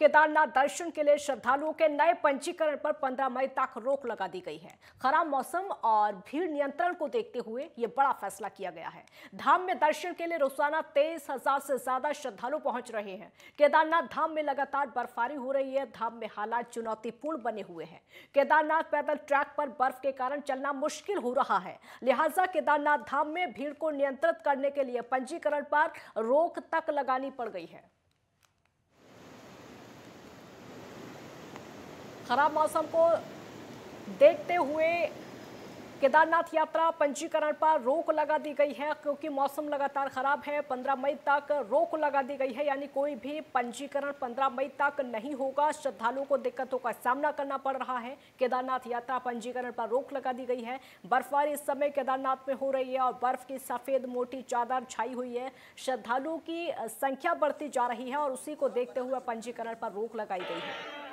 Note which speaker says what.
Speaker 1: केदारनाथ दर्शन के लिए श्रद्धालुओं के नए पंजीकरण पर 15 मई तक रोक लगा दी गई है खराब मौसम और भीड़ नियंत्रण को देखते हुए यह बड़ा फैसला किया गया है धाम में दर्शन के लिए रोजाना तेईस हजार से ज्यादा श्रद्धालु पहुंच रहे हैं केदारनाथ धाम में लगातार बर्फबारी हो रही है धाम में हालात चुनौतीपूर्ण बने हुए हैं केदारनाथ पैदल ट्रैक पर बर्फ के कारण चलना मुश्किल हो रहा है लिहाजा केदारनाथ धाम में भीड़ को नियंत्रित करने के लिए पंजीकरण पर रोक तक लगानी पड़ गई है खराब मौसम को देखते हुए केदारनाथ यात्रा पंजीकरण पर रोक लगा दी गई है क्योंकि मौसम लगातार खराब है 15 मई तक रोक लगा दी गई है यानी कोई भी पंजीकरण 15 मई तक नहीं होगा श्रद्धालुओं को दिक्कतों का सामना करना पड़ रहा है केदारनाथ यात्रा पंजीकरण पर रोक लगा दी गई है बर्फबारी इस समय केदारनाथ में हो रही है और बर्फ की सफेद मोटी चादर छाई हुई है श्रद्धालुओं की संख्या बढ़ती जा रही है और उसी को देखते हुए पंजीकरण पर रोक लगाई गई है